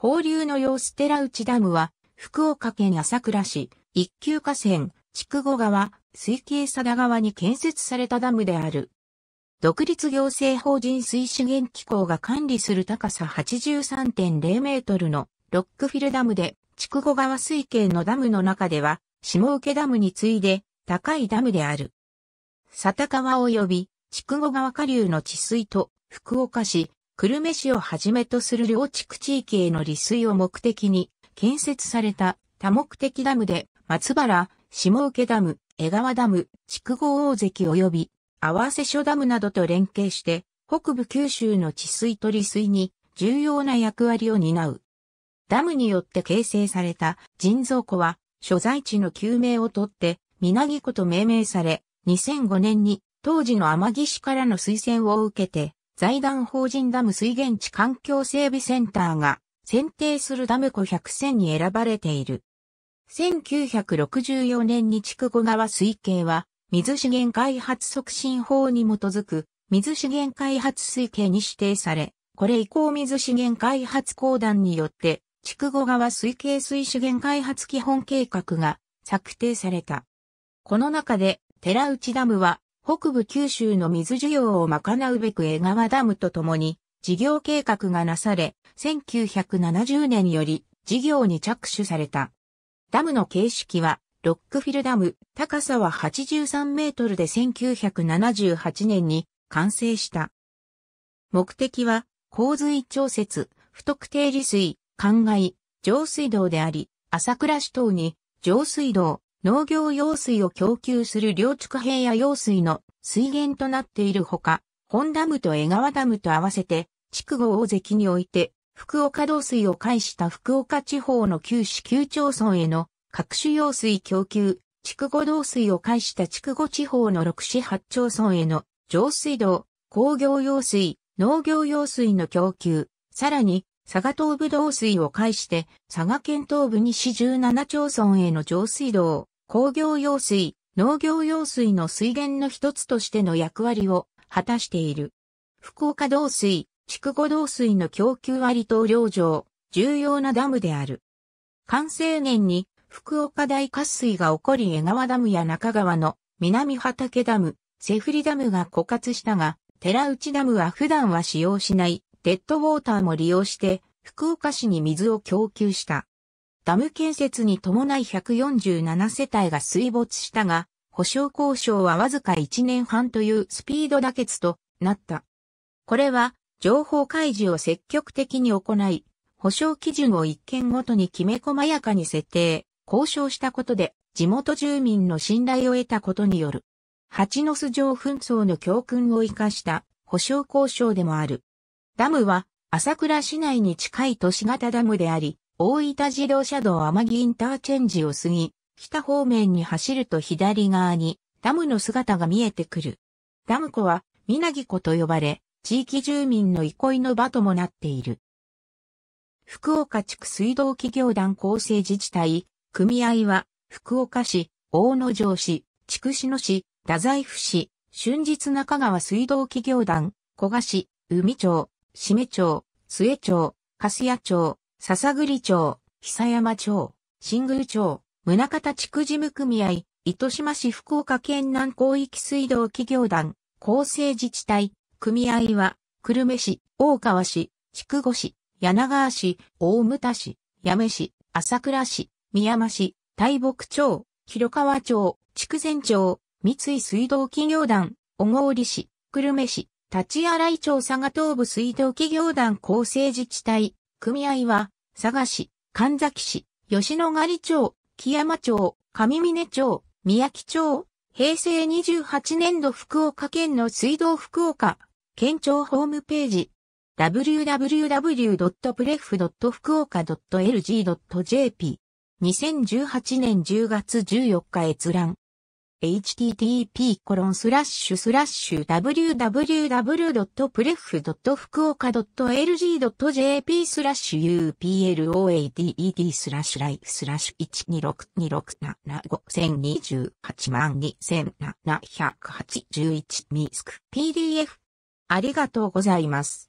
放流の様子寺内ダムは、福岡県朝倉市、一級河川、筑後川、水系佐川に建設されたダムである。独立行政法人水資源機構が管理する高さ83.0メートルのロックフィルダムで、筑後川水系のダムの中では、下請ダムに次いで高いダムである。佐田川及び筑後川下流の治水と福岡市、久留米市をはじめとする両地区地域への利水を目的に建設された多目的ダムで松原、下請ダム、江川ダム、筑後大関及び合わせ諸ダムなどと連携して北部九州の治水と利水に重要な役割を担う。ダムによって形成された人造湖は所在地の救命をとって水木湖と命名され2005年に当時の天城市からの推薦を受けて財団法人ダム水源地環境整備センターが選定するダム湖100選に選ばれている。1964年に筑後川水系は水資源開発促進法に基づく水資源開発水系に指定され、これ以降水資源開発公団によって筑後川水系水資源開発基本計画が策定された。この中で寺内ダムは北部九州の水需要を賄うべく江川ダムとともに事業計画がなされ、1970年より事業に着手された。ダムの形式は、ロックフィルダム、高さは83メートルで1978年に完成した。目的は、洪水調節、不特定利水、灌漑、上水道であり、朝倉市等に上水道、農業用水を供給する両畜平野用水の水源となっているほか、本ダムと江川ダムと合わせて、筑後大関において、福岡道水を介した福岡地方の旧市旧町村への各種用水供給、筑後道水を介した筑後地方の六市八町村への上水道、工業用水、農業用水の供給、さらに佐賀東部道水を介して、佐賀県東部西17町村への上水道、工業用水、農業用水の水源の一つとしての役割を果たしている。福岡道水、筑後道水の供給割と領上、重要なダムである。完成年に福岡大渇水が起こり江川ダムや中川の南畑ダム、セフリダムが枯渇したが、寺内ダムは普段は使用しないデッドウォーターも利用して福岡市に水を供給した。ダム建設に伴い147世帯が水没したが、保証交渉はわずか1年半というスピード妥結となった。これは情報開示を積極的に行い、保証基準を一件ごとにきめ細やかに設定、交渉したことで地元住民の信頼を得たことによる。蜂の巣城紛争の教訓を生かした保証交渉でもある。ダムは、朝倉市内に近い都市型ダムであり、大分自動車道天城インターチェンジを過ぎ、北方面に走ると左側に、ダムの姿が見えてくる。ダム湖は、みなぎ湖と呼ばれ、地域住民の憩いの場ともなっている。福岡地区水道企業団構成自治体、組合は、福岡市、大野城市、筑紫野市、太宰府市、春日中川水道企業団、小賀市、海町、志免町、末町、粕谷町、笹栗町、久山町、新宮町、宗方地区事務組合、糸島市福岡県南広域水道企業団、厚生自治体、組合は、久留米市、大川市、筑後市、柳川市、大牟田市、八女市、朝倉市、宮山市、大北町、広川町、筑前町、三井水道企業団、小郡市、久留米市、立ち洗い町佐賀東部水道企業団構成自治体、組合は、佐賀市、神崎市、吉野ヶ里町、木山町、上峰町、宮城町、平成28年度福岡県の水道福岡、県庁ホームページ、w w w p r e f f u o k a l g j p 2 0 1 8年10月14日閲覧。http://www.pref.fukuoka.lg.jp コロンスラッシスラッシュ u p l o a d e d スラッシュライスラッシュ1262675 028万2781ミスク PDF ありがとうございます。